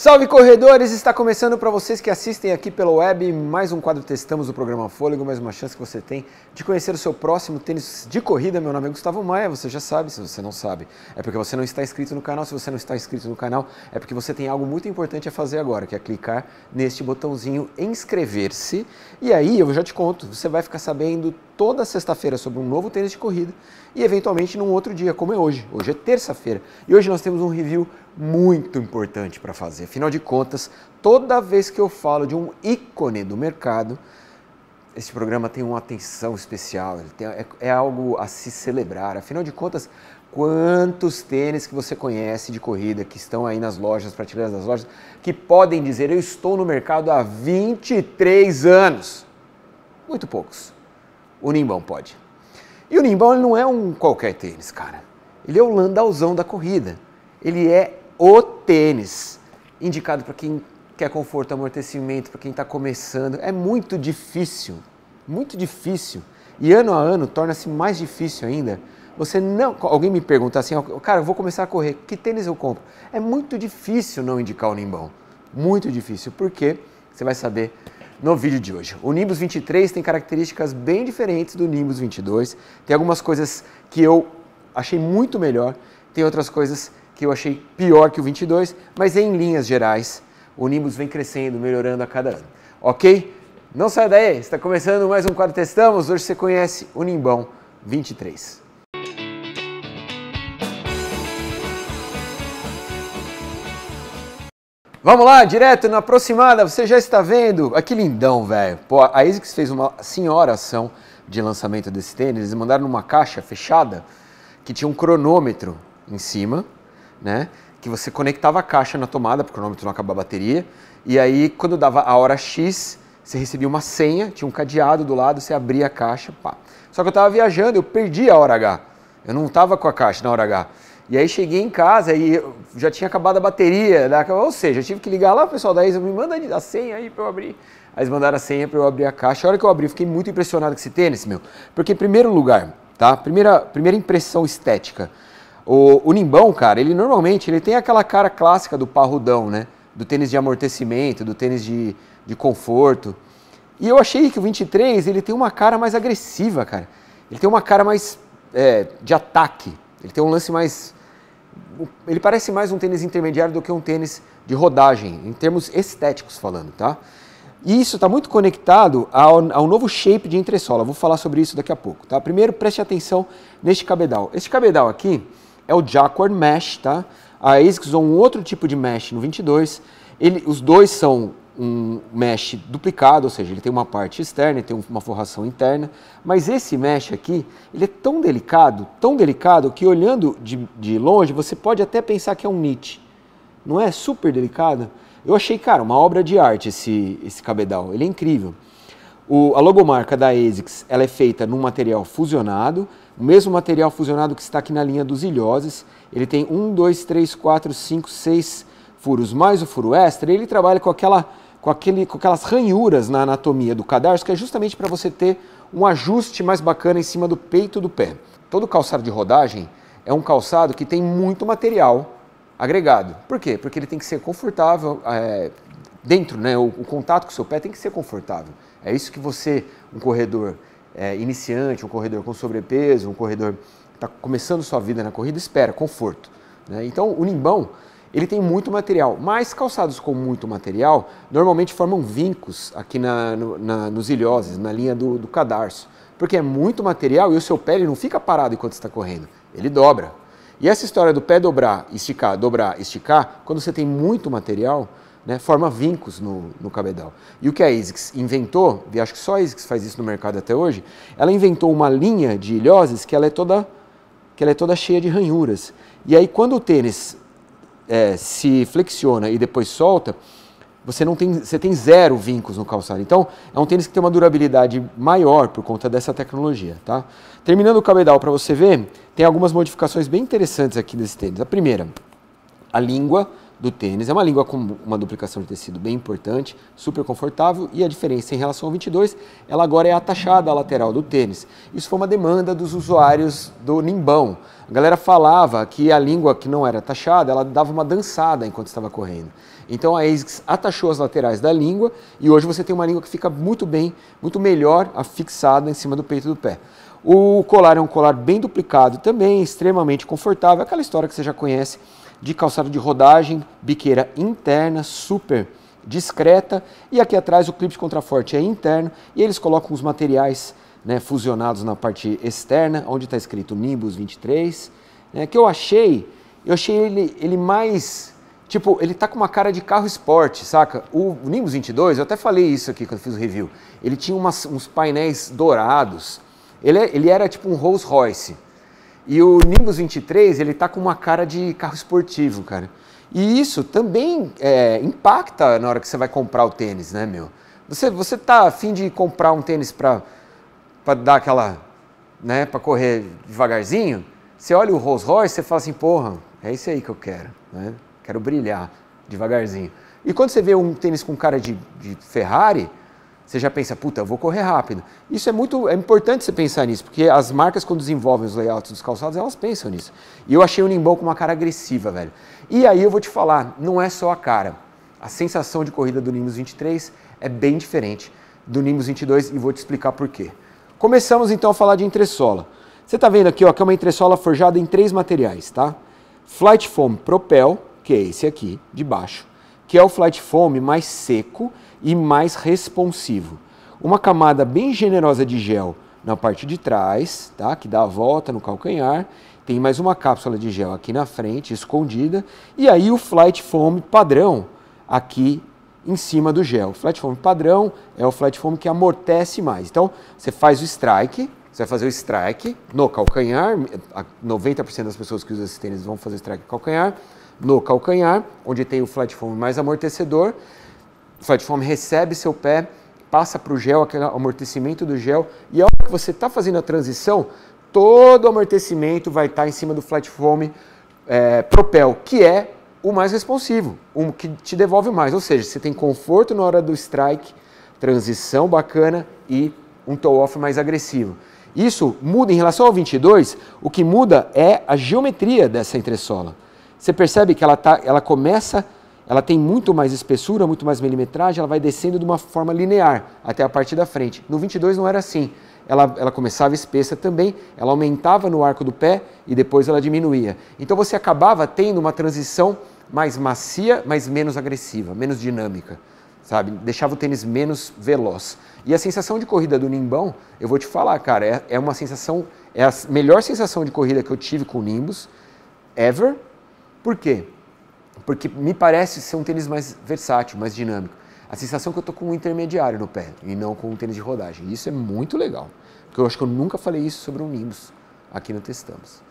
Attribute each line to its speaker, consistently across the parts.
Speaker 1: Salve corredores! Está começando para vocês que assistem aqui pela web mais um quadro Testamos do programa Fôlego, mais uma chance que você tem de conhecer o seu próximo tênis de corrida. Meu nome é Gustavo Maia, você já sabe, se você não sabe, é porque você não está inscrito no canal. Se você não está inscrito no canal, é porque você tem algo muito importante a fazer agora, que é clicar neste botãozinho inscrever-se. E aí eu já te conto, você vai ficar sabendo toda sexta-feira sobre um novo tênis de corrida e eventualmente num outro dia, como é hoje. Hoje é terça-feira e hoje nós temos um review muito importante para fazer. Afinal de contas, toda vez que eu falo de um ícone do mercado, esse programa tem uma atenção especial, tem, é, é algo a se celebrar. Afinal de contas, quantos tênis que você conhece de corrida que estão aí nas lojas, prateleiras das lojas, que podem dizer eu estou no mercado há 23 anos? Muito poucos. O Nimbão pode. E o Nimbão ele não é um qualquer tênis, cara. Ele é o landauzão da corrida. Ele é o tênis. Indicado para quem quer conforto, amortecimento, para quem está começando. É muito difícil, muito difícil. E ano a ano torna-se mais difícil ainda. Você não. Alguém me pergunta assim, cara, eu vou começar a correr, que tênis eu compro? É muito difícil não indicar o Nimbão. Muito difícil, porque você vai saber no vídeo de hoje. O Nimbus 23 tem características bem diferentes do Nimbus 22. Tem algumas coisas que eu achei muito melhor, tem outras coisas que eu achei pior que o 22, mas é em linhas gerais, o Nimbus vem crescendo, melhorando a cada ano. Ok? Não sai daí, está começando mais um quadro Testamos. Hoje você conhece o Nimbão 23. Vamos lá, direto na aproximada, você já está vendo. Ah, que lindão, velho. Pô, a ASICS fez uma senhora ação de lançamento desse tênis. Eles mandaram numa caixa fechada que tinha um cronômetro em cima né? Que você conectava a caixa na tomada, porque o cronômetro não acabava a bateria. E aí, quando dava a hora X, você recebia uma senha, tinha um cadeado do lado, você abria a caixa, pá. Só que eu estava viajando, eu perdi a hora H. Eu não estava com a caixa na hora H. E aí cheguei em casa e já tinha acabado a bateria, né? ou seja, eu tive que ligar lá pro pessoal da Isa, me manda a senha aí para eu abrir. Aí eles mandaram a senha para eu abrir a caixa. A hora que eu abri, eu fiquei muito impressionado com esse tênis, meu. Porque em primeiro lugar, tá? Primeira, primeira impressão estética. O, o Nimbão, cara, ele normalmente ele tem aquela cara clássica do parrudão, né? Do tênis de amortecimento, do tênis de, de conforto. E eu achei que o 23 ele tem uma cara mais agressiva, cara. Ele tem uma cara mais é, de ataque. Ele tem um lance mais. Ele parece mais um tênis intermediário do que um tênis de rodagem, em termos estéticos falando, tá? E isso está muito conectado ao, ao, novo shape de entressola. Vou falar sobre isso daqui a pouco, tá? Primeiro, preste atenção neste cabedal. Este cabedal aqui, é o Jacquard Mesh, tá? A ASICS usou um outro tipo de mesh no 22. Ele, os dois são um mesh duplicado, ou seja, ele tem uma parte externa e tem uma forração interna, mas esse mesh aqui, ele é tão delicado, tão delicado, que olhando de, de longe, você pode até pensar que é um nit. Não é super delicado? Eu achei, cara, uma obra de arte esse, esse cabedal, ele é incrível. O, a logomarca da ASICS ela é feita num material fusionado, o mesmo material fusionado que está aqui na linha dos ilhoses. Ele tem um, dois, três, quatro, cinco, seis furos, mais o furo extra. Ele trabalha com, aquela, com, aquele, com aquelas ranhuras na anatomia do cadarço, que é justamente para você ter um ajuste mais bacana em cima do peito do pé. Todo calçado de rodagem é um calçado que tem muito material agregado. Por quê? Porque ele tem que ser confortável é, dentro, né? O, o contato com o seu pé tem que ser confortável. É isso que você, um corredor é, iniciante, um corredor com sobrepeso, um corredor que está começando sua vida na corrida, espera, conforto. Né? Então, o limão ele tem muito material, mas calçados com muito material normalmente formam vincos aqui na, no, na, nos ilhoses, na linha do, do, cadarço, porque é muito material e o seu pé ele não fica parado enquanto está correndo, ele dobra. E essa história do pé dobrar, esticar, dobrar, esticar, quando você tem muito material, né, forma vincos no, no cabedal. E o que a ASICS inventou, e acho que só a ASICS faz isso no mercado até hoje, ela inventou uma linha de ilhoses que ela é toda, que ela é toda cheia de ranhuras. E aí quando o tênis é, se flexiona e depois solta, você não tem, você tem zero vincos no calçado. Então, é um tênis que tem uma durabilidade maior por conta dessa tecnologia, tá? Terminando o cabedal para você ver, tem algumas modificações bem interessantes aqui desse tênis. A primeira, a língua do tênis. É uma língua com uma duplicação de tecido bem importante, super confortável e a diferença em relação ao 22, ela agora é atachada à lateral do tênis. Isso foi uma demanda dos usuários do Nimbão. A galera falava que a língua que não era atachada, ela dava uma dançada enquanto estava correndo. Então a ASICS atachou as laterais da língua e hoje você tem uma língua que fica muito bem, muito melhor afixada em cima do peito do pé. O colar é um colar bem duplicado também, extremamente confortável, aquela história que você já conhece de calçado de rodagem, biqueira interna, super discreta. E aqui atrás o clipe de contraforte é interno e eles colocam os materiais né, fusionados na parte externa, onde está escrito Nimbus 23, né, que eu achei, eu achei ele, ele mais, tipo, ele tá com uma cara de carro esporte, saca? O, o Nimbus 22, eu até falei isso aqui quando fiz o review, ele tinha umas, uns painéis dourados, ele, é, ele era tipo um Rolls Royce, e o Nimbus 23, ele tá com uma cara de carro esportivo, cara. E isso também é, impacta na hora que você vai comprar o tênis, né, meu? Você, você tá afim de comprar um tênis para dar aquela, né, para correr devagarzinho? Você olha o Rolls Royce, você fala assim, porra, é isso aí que eu quero, né? Quero brilhar devagarzinho. E quando você vê um tênis com cara de, de Ferrari, você já pensa, puta, eu vou correr rápido. Isso é muito é importante você pensar nisso, porque as marcas, quando desenvolvem os layouts dos calçados, elas pensam nisso. E eu achei o Nimbão com uma cara agressiva, velho. E aí eu vou te falar, não é só a cara. A sensação de corrida do Nimbus 23 é bem diferente do Nimbus 22 e vou te explicar por quê. Começamos então a falar de entressola. Você está vendo aqui ó, que é uma entressola forjada em três materiais, tá? Flight Foam Propel, que é esse aqui de baixo, que é o Flight Foam mais seco e mais responsivo. Uma camada bem generosa de gel na parte de trás, tá? que dá a volta no calcanhar. Tem mais uma cápsula de gel aqui na frente, escondida. E aí o Flight Foam padrão aqui em cima do gel. O Flight Foam padrão é o Flight Foam que amortece mais. Então, você faz o strike, você vai fazer o strike no calcanhar. 90% das pessoas que usam esses tênis vão fazer strike no calcanhar. No calcanhar, onde tem o Flight Foam mais amortecedor flatform recebe seu pé, passa para o gel, aquele amortecimento do gel, e ao que você está fazendo a transição, todo o amortecimento vai estar tá em cima do flatform é, propel, que é o mais responsivo, o que te devolve mais. Ou seja, você tem conforto na hora do strike, transição bacana e um toe-off mais agressivo. Isso muda em relação ao 22, o que muda é a geometria dessa entressola. Você percebe que ela, tá, ela começa a ela tem muito mais espessura, muito mais milimetragem, ela vai descendo de uma forma linear até a parte da frente. No 22 não era assim. Ela, ela começava espessa também, ela aumentava no arco do pé e depois ela diminuía. Então você acabava tendo uma transição mais macia, mas menos agressiva, menos dinâmica, sabe? Deixava o tênis menos veloz. E a sensação de corrida do Nimbão, eu vou te falar, cara, é, é uma sensação, é a melhor sensação de corrida que eu tive com o Nimbus ever. Por quê? porque me parece ser um tênis mais versátil, mais dinâmico. A sensação é que eu tô com um intermediário no pé e não com um tênis de rodagem. Isso é muito legal, porque eu acho que eu nunca falei isso sobre um Nimbus aqui no Testamos.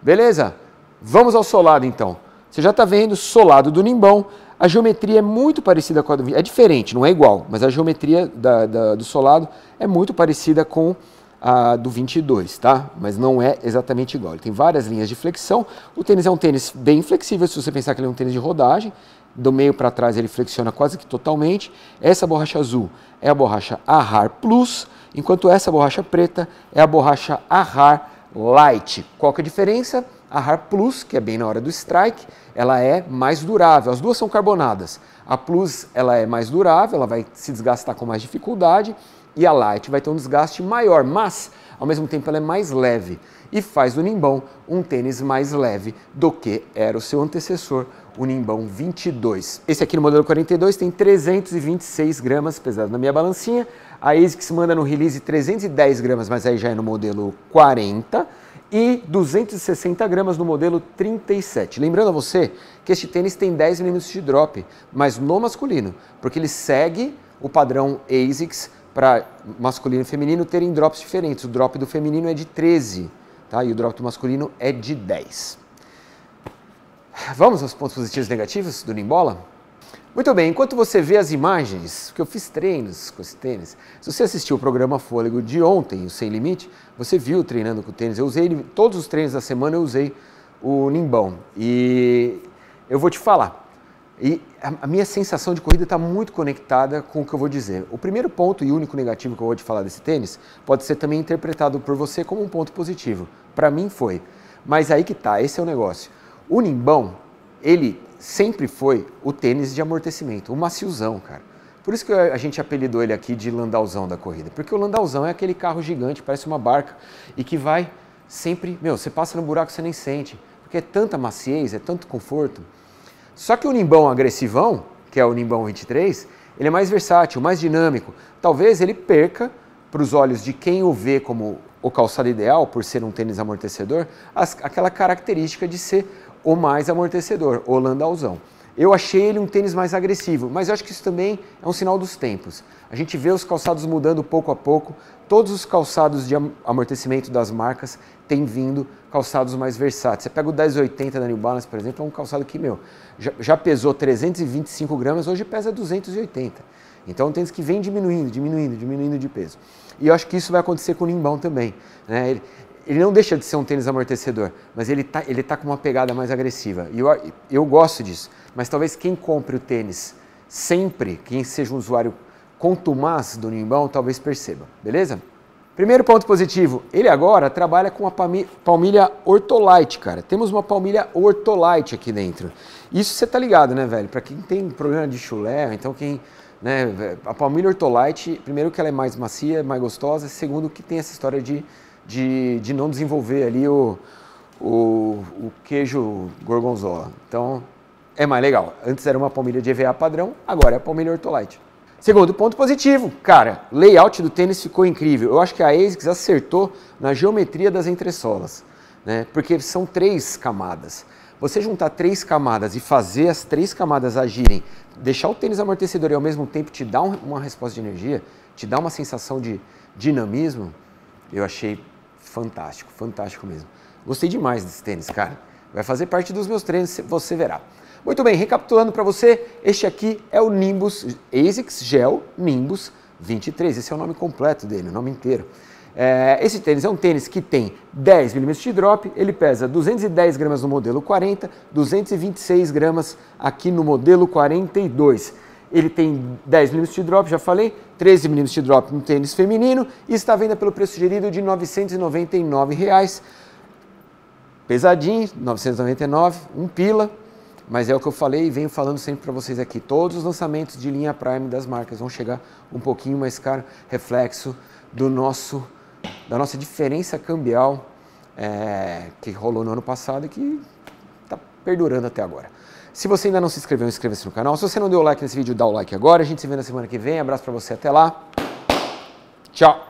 Speaker 1: Beleza? Vamos ao solado então. Você já está vendo o solado do Nimbão. A geometria é muito parecida com a do... É diferente, não é igual, mas a geometria da, da, do solado é muito parecida com a do 22, tá? Mas não é exatamente igual. Ele tem várias linhas de flexão. O tênis é um tênis bem flexível, se você pensar que ele é um tênis de rodagem. Do meio para trás ele flexiona quase que totalmente. Essa borracha azul é a borracha Ahar Plus, enquanto essa borracha preta é a borracha Ahar Light. Qual que é a diferença? A Har Plus, que é bem na hora do strike, ela é mais durável. As duas são carbonadas. A Plus ela é mais durável, ela vai se desgastar com mais dificuldade e a light vai ter um desgaste maior, mas ao mesmo tempo ela é mais leve e faz do Nimbão um tênis mais leve do que era o seu antecessor, o Nimbão 22. Esse aqui no modelo 42 tem 326 gramas, pesado na minha balancinha. A ASICS manda no release 310 gramas, mas aí já é no modelo 40 e 260 gramas no modelo 37. Lembrando a você que este tênis tem 10 milímetros de drop, mas no masculino, porque ele segue o padrão ASICS para masculino e feminino terem drops diferentes. O drop do feminino é de 13 tá? e o drop do masculino é de 10. Vamos aos pontos positivos e negativos do Nimbola? Muito bem, enquanto você vê as imagens, que eu fiz treinos com esse tênis, se você assistiu o programa Fôlego de ontem, o Sem Limite, você viu treinando com o tênis. Eu usei todos os treinos da semana, eu usei o Nimbão. E eu vou te falar, e a minha sensação de corrida está muito conectada com o que eu vou dizer. O primeiro ponto e único negativo que eu vou te falar desse tênis pode ser também interpretado por você como um ponto positivo. Para mim foi. Mas aí que tá, esse é o negócio. O Nimbão, ele sempre foi o tênis de amortecimento, o maciozão, cara. Por isso que a gente apelidou ele aqui de landauzão da corrida. Porque o landauzão é aquele carro gigante, parece uma barca, e que vai sempre... Meu, você passa no buraco, você nem sente. Porque é tanta maciez, é tanto conforto. Só que o nimbão agressivão, que é o nimbão 23, ele é mais versátil, mais dinâmico. Talvez ele perca para os olhos de quem o vê como o calçado ideal, por ser um tênis amortecedor, as, aquela característica de ser o mais amortecedor, o landauzão. Eu achei ele um tênis mais agressivo, mas eu acho que isso também é um sinal dos tempos. A gente vê os calçados mudando pouco a pouco, todos os calçados de amortecimento das marcas têm vindo calçados mais versáteis. Você pega o 1080 da New Balance, por exemplo, é um calçado que, meu, já, já pesou 325 gramas, hoje pesa 280. Então é um tênis que vem diminuindo, diminuindo, diminuindo de peso. E eu acho que isso vai acontecer com o Nimbão também. Né? Ele, ele não deixa de ser um tênis amortecedor, mas ele tá, ele tá com uma pegada mais agressiva. E eu, eu gosto disso. Mas talvez quem compre o tênis sempre, quem seja um usuário contumaz do Nimbão, talvez perceba, beleza? Primeiro ponto positivo, ele agora trabalha com uma palmilha Ortolite, cara. Temos uma palmilha Ortolite aqui dentro. Isso você tá ligado, né, velho? Para quem tem problema de chulé, então quem né? A palmilha Ortolite, primeiro que ela é mais macia, mais gostosa, segundo que tem essa história de, de, de não desenvolver ali o, o, o queijo gorgonzola. Então, é mais legal. Antes era uma palmilha de EVA padrão, agora é a palmilha Ortolite. Segundo ponto positivo, cara, layout do tênis ficou incrível. Eu acho que a ASICS acertou na geometria das entressolas, né? Porque são três camadas. Você juntar três camadas e fazer as três camadas agirem, deixar o tênis amortecedor e ao mesmo tempo te dar uma resposta de energia, te dar uma sensação de dinamismo, eu achei fantástico, fantástico mesmo. Gostei demais desse tênis, cara. Vai fazer parte dos meus treinos, você verá. Muito bem, recapitulando para você, este aqui é o Nimbus ASICS Gel Nimbus 23. Esse é o nome completo dele, o nome inteiro. É, esse tênis é um tênis que tem 10 mm de drop, ele pesa 210 gramas no modelo 40, 226 gramas aqui no modelo 42. Ele tem 10 mm de drop, já falei, 13 mm de drop no tênis feminino e está à venda pelo preço sugerido de R$ 999. Reais. Pesadinho, 999, um pila. Mas é o que eu falei e venho falando sempre para vocês aqui. Todos os lançamentos de linha Prime das marcas vão chegar um pouquinho mais caro, reflexo do nosso, da nossa diferença cambial é, que rolou no ano passado e que está perdurando até agora. Se você ainda não se inscreveu, inscreva-se no canal. Se você não deu like nesse vídeo, dá o like agora. A gente se vê na semana que vem. Abraço para você, até lá. Tchau.